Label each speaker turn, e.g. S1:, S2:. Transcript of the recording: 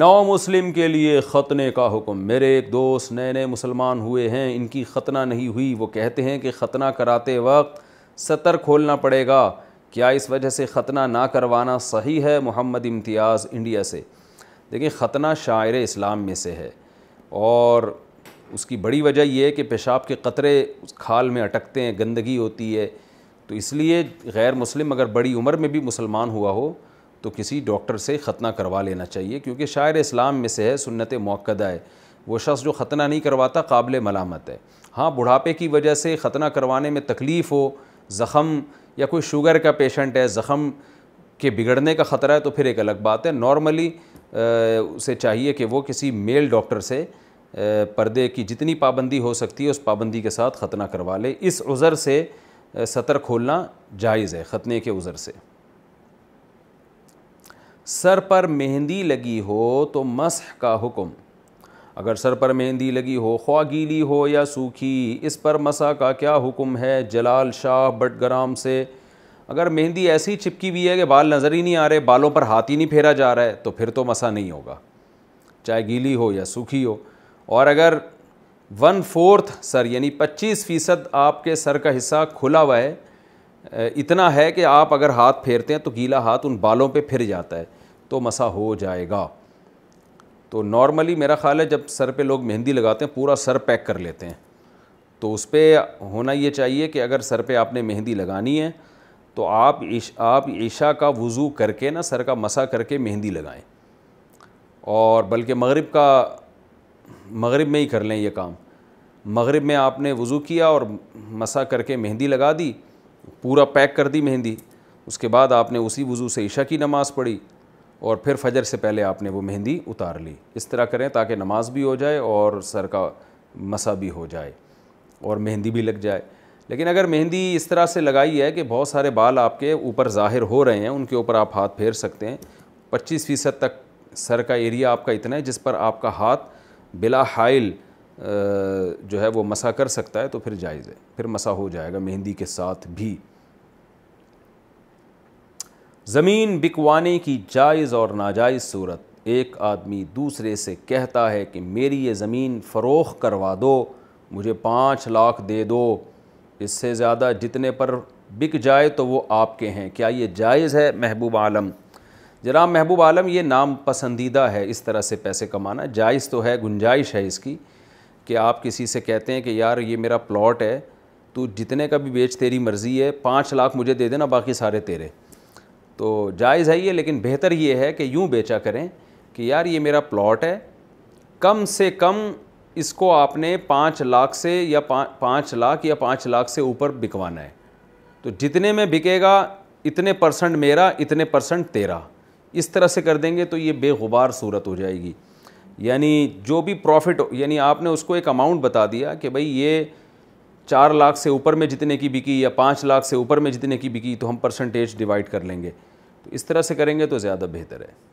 S1: नौ मुस्लिम के लिए ख़तने का हुक्म मेरे एक दोस्त नए नए मुसलमान हुए हैं इनकी ख़तना नहीं हुई वो कहते हैं कि ख़तना कराते वक्त सतर खोलना पड़ेगा क्या इस वजह से ख़तना ना करवाना सही है मोहम्मद इम्तियाज़ इंडिया से देखिए ख़तना शायर इस्लाम में से है और उसकी बड़ी वजह यह है कि पेशाब के कतरे उस खाल में अटकते हैं गंदगी होती है तो इसलिए गैर मुस्लिम अगर बड़ी उम्र में भी मुसलमान हुआ हो तो किसी डॉक्टर से ख़तना करवा लेना चाहिए क्योंकि शायर इस्लाम में से है सुन्नत मौक़दा है वो शख्स जो ख़तना नहीं करवाता काबिल मलामत है हाँ बुढ़ापे की वजह से ख़तना करवाने में तकलीफ़ हो ज़ख़म या कोई शुगर का पेशेंट है ज़ख़म के बिगड़ने का ख़तरा है तो फिर एक अलग बात है नॉर्मली उसे चाहिए कि वो किसी मेल डॉक्टर से पर्दे की जितनी पाबंदी हो सकती है उस पाबंदी के साथ ख़तना करवा ले इस उज़र से सतर खोलना जायज़ है ख़तने के उज़र से सर पर मेहंदी लगी हो तो मसह का हुक्म अगर सर पर मेहंदी लगी हो ख्वा गीली हो या सूखी इस पर मसा का क्या हुक्म है जलाल शाह बटग्राम से अगर मेहंदी ऐसी चिपकी हुई है कि बाल नज़र ही नहीं आ रहे बालों पर हाथ ही नहीं फेरा जा रहा है तो फिर तो मसा नहीं होगा चाहे गीली हो या सूखी हो और अगर वन फोर्थ सर यानी पच्चीस फ़ीसद आपके सर का हिस्सा खुला हुआ है इतना है कि आप अगर हाथ फेरते हैं तो गीला हाथ उन बालों पे फिर जाता है तो मसा हो जाएगा तो नॉर्मली मेरा ख़्याल है जब सर पे लोग मेहंदी लगाते हैं पूरा सर पैक कर लेते हैं तो उस पर होना ये चाहिए कि अगर सर पे आपने मेहंदी लगानी है तो आप इश आप ईशा का वज़ू करके ना सर का मसा करके मेहंदी लगाएँ और बल्कि मगरब का मगरब में ही कर लें यह काम मगरब में आपने वज़ू किया और मसा करके मेहंदी लगा दी पूरा पैक कर दी मेहंदी उसके बाद आपने उसी वज़ू से ईशा की नमाज़ पढ़ी और फिर फजर से पहले आपने वो मेहंदी उतार ली इस तरह करें ताकि नमाज भी हो जाए और सर का मसा भी हो जाए और मेहंदी भी लग जाए लेकिन अगर मेहंदी इस तरह से लगाई है कि बहुत सारे बाल आपके ऊपर ज़ाहिर हो रहे हैं उनके ऊपर आप हाथ फेर सकते हैं पच्चीस फ़ीसद तक सर का एरिया आपका इतना है जिस पर आपका हाथ बिला हाइल जो है वो मसा कर सकता है तो फिर जायज़ है फिर मसा हो जाएगा मेहंदी के साथ भी ज़मीन बिकवाने की जायज़ और नाजायज़ सूरत एक आदमी दूसरे से कहता है कि मेरी ये ज़मीन फ़रोख करवा दो मुझे पाँच लाख दे दो इससे ज़्यादा जितने पर बिक जाए तो वो आपके हैं क्या ये जायज़ है महबूब आलम जनाब महबूब आलम ये नाम पसंदीदा है इस तरह से पैसे कमाना जायज़ तो है गुंजाइश है इसकी कि आप किसी से कहते हैं कि यार ये मेरा प्लॉट है तो जितने का भी बेच तेरी मर्ज़ी है पाँच लाख मुझे दे देना बाकी सारे तेरे तो जायज़ है ये लेकिन बेहतर ये है कि यूँ बेचा करें कि यार ये मेरा प्लॉट है कम से कम इसको आपने पाँच लाख से या पाँच लाख या पाँच लाख से ऊपर बिकवाना है तो जितने में बिकेगा इतने परसेंट मेरा इतने परसेंट तेरा इस तरह से कर देंगे तो ये बेगुबार सूरत हो जाएगी यानी जो भी प्रॉफिट यानी आपने उसको एक अमाउंट बता दिया कि भाई ये चार लाख से ऊपर में जितने की बिकी या पाँच लाख से ऊपर में जितने की बिकी तो हम परसेंटेज डिवाइड कर लेंगे तो इस तरह से करेंगे तो ज़्यादा बेहतर है